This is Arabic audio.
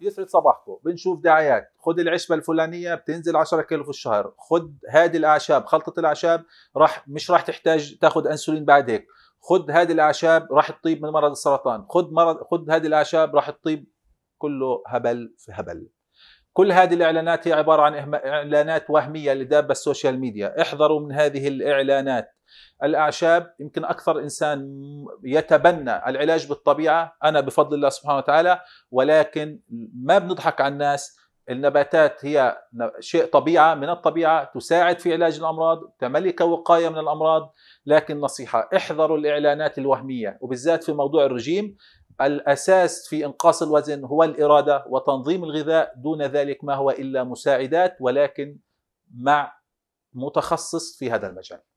يسعد صباحكم بنشوف دعايات خد العشبه الفلانيه بتنزل 10 كيلو في الشهر خد هذه الاعشاب خلطه الاعشاب راح مش راح تحتاج تاخذ انسولين بعد هيك خد هذه الاعشاب راح تطيب من مرض السرطان خد مرض خد هذه الاعشاب راح تطيب كله هبل في هبل كل هذه الاعلانات هي عباره عن اعلانات وهميه لدابه السوشيال ميديا احذروا من هذه الاعلانات الاعشاب يمكن اكثر انسان يتبنى العلاج بالطبيعه انا بفضل الله سبحانه وتعالى ولكن ما بنضحك على الناس النباتات هي شيء طبيعه من الطبيعه تساعد في علاج الامراض تملك وقايه من الامراض لكن نصيحه احذروا الاعلانات الوهميه وبالذات في موضوع الرجيم الاساس في انقاص الوزن هو الاراده وتنظيم الغذاء دون ذلك ما هو الا مساعدات ولكن مع متخصص في هذا المجال